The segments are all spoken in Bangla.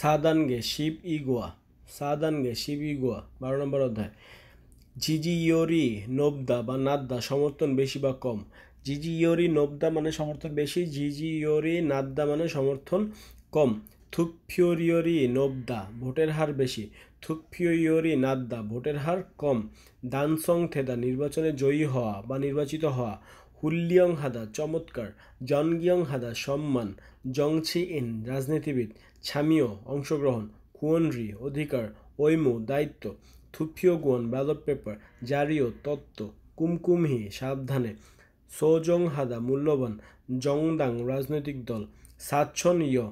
সাদানগে শিব ইগোয়া সাদানগে শিব ইগুয়া বারো নম্বর অধ্যায় জিজি ইয়রি নবদা বা নাদ্দা সমর্থন বেশি বা কম জিজি ইয়রি নবদা মানে সমর্থন বেশি জিজি ইয়রি নাদ্দা মানে সমর্থন কম থুকফিওরিওরি নবদা ভোটের হার বেশি থুকফিওরিওরি নাদ্দা ভোটের হার কম দানসং থেদা নির্বাচনে জয়ী হওয়া বা নির্বাচিত হওয়া হুল্লিয়ং হাদা চমৎকার জনগিয়ং হাদা সম্মান জংছি ইন রাজনীতিবিদ ছামিও অংশগ্রহণ কুয়নরি অধিকার ঐমু দায়িত্ব থুপিও গুয়ন ব্যালট পেপার জারিও তত্ত্ব কুমকুমহি সাবধানে সোজং হাদা মূল্যবান জংদাং রাজনৈতিক দল ইয়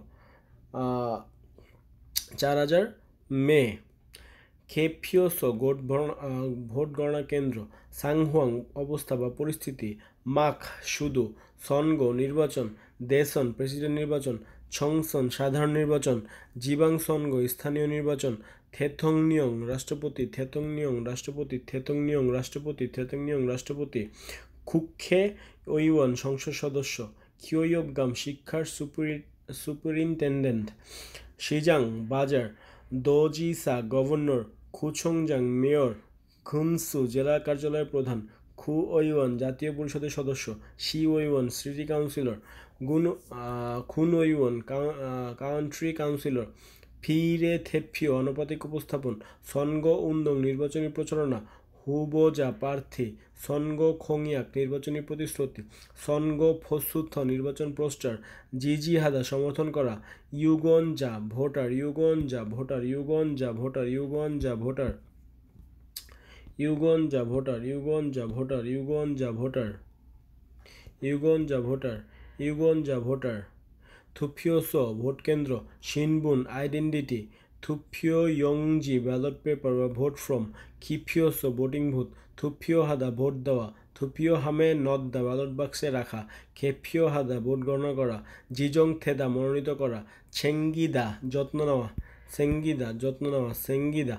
চার হাজার মে খেপিওসো ভোট ভোট গণনা কেন্দ্র সাংহুয়াং অবস্থা বা পরিস্থিতি মাখ সুদু সনগ নির্বাচন দেশন প্রেসিডেন্ট নির্বাচন ছংসন সাধারণ নির্বাচন জিবাংসনগ স্থানীয় নির্বাচন থেথং নিয়ং রাষ্ট্রপতি থেথং নিয়ং রাষ্ট্রপতি থেথং নিয়ং রাষ্ট্রপতি থেথং নিয়ং রাষ্ট্রপতি খুক্ষে ওইওয়ান সংসদ সদস্য খিওয়োগাম শিক্ষার সুপারি সুপারিনটেন্ডেন্ট সিজাং বাজার দজিসা গভর্নর খুছোংজাং মেয়র খুমসু জেলা কার্যালয়ের প্রধান খু ওয়ান জাতীয় পরিষদের সদস্য শি ওয়ান সিটি কাউন্সিলর গুন খুন ওয়ান কাউন্ট্রি কাউন্সিলর ফিরে থেপফিও আনুপাতিক উপস্থাপন সনগ উন্দং নির্বাচনী প্রচারণা হুবোজা প্রার্থী সনগ খংিয়াক নির্বাচনী প্রতিশ্রুতি সনগ ফসুথ নির্বাচন পোস্টার জিজি হাদা সমর্থন করা ইউগঞ্জা ভোটার ইউগঞ্জা ভোটার ইউগঞ্জা ভোটার ইউগঞ্জা ভোটার ইউগঞ্জা ভোটার ইউগঞ্জা ভোটার ইউগঞ্জা ভোটার ইউগঞ্জা ভোটার ইউগঞ্জা ভোটার থুফিওস ভোট কেন্দ্র সিনবুন আইডেন্টিটি থুপিঅ' য়ংজি বেলট পেপাৰ বা ভোট ফ্ৰম কিফিঅ' চ' ভোটিং ভোট থুপিঅ' হাদা ভোট দেৱা থুপিঅ' হামে নট দা বেলট বাক্সে ৰাখা খেফিঅ' হাদা ভোট গ্ৰহণ কৰা জিজং থেদা মনোনীত কৰা চেংগিদা যত্ন নেৱা চেংগিদা যত্ন নেৱা চেংগিদা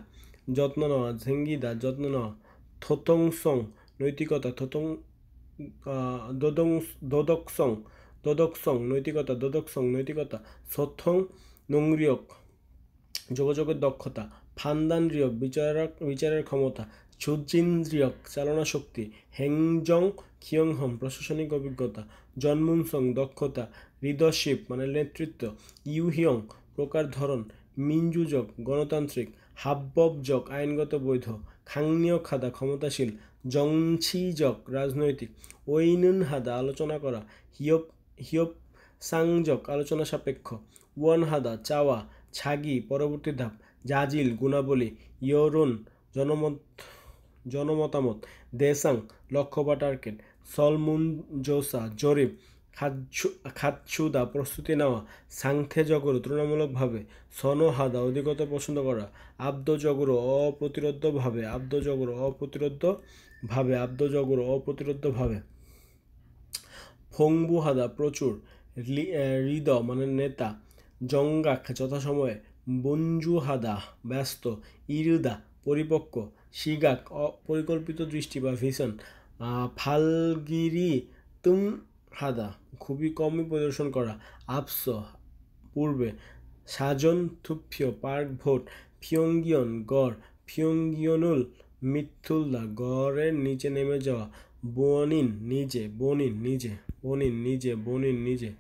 যত্ন নেৱা চেংগিদা যত্ন নেৱা থতং চং নৈতিকতা থতং দদং দদক চং দদক চং নৈতিকতা দদক চং নৈতিকতা চথং নংৰিয়ক যোগাযোগের দক্ষতা ফান্দান্দ্রিয়ক বিচারক বিচারের ক্ষমতা সুজিন্দ্রিয়ক চালনা শক্তি হেংজং খিয়ংহম প্রশাসনিক অভিজ্ঞতা জন্মুনসং দক্ষতা লিডারশিপ মানে নেতৃত্ব ইউহিয়ং প্রকার ধরন মিঞ্জুজক গণতান্ত্রিক যক আইনগত বৈধ খাংনীয় খাদা ক্ষমতাশীল জংছিজক রাজনৈতিক ওইনুন হাদা আলোচনা করা হিয়প হিয়প সাংজক আলোচনা সাপেক্ষ ওয়ান হাদা চাওয়া ছাগি পরবর্তী ধাপ জাজিল গুণাবলী ইয়রুন জনমত জনমতামত দেসাং লক্ষ্য বা টার্গেট সলমুনজোসা জরিপ খাচ্ছুদা প্রস্তুতি নেওয়া সাংথে জগরু তুলনামূলকভাবে সনহাদা অধিকত পছন্দ করা আব্দ জগরু অপ্রতিরোধ্যভাবে আব্দ জগরু অপ্রতিরোধ্যভাবে আব্দ জগরু অপ্রতিরোধ্যভাবে হাদা প্রচুর হৃদ মানে নেতা জঙ্গাক যথাসময়ে বঞ্জুহাদা ব্যস্ত ইরুদা পরিপক্ক শিগাক অপরিকল্পিত দৃষ্টি বা ভীষণ ফালগিরি তুম হাদা খুবই কমই প্রদর্শন করা আপস পূর্বে সাজন থুপ্ফিও পার্ক ভোট ফিয়ঙ্গিয়ন গড় ফিয়ঙ্গিয়নুল মিথুল্লা গড়ের নিচে নেমে যাওয়া বনিন নিজে বনিন নিজে বনিন নিজে বনিন নিজে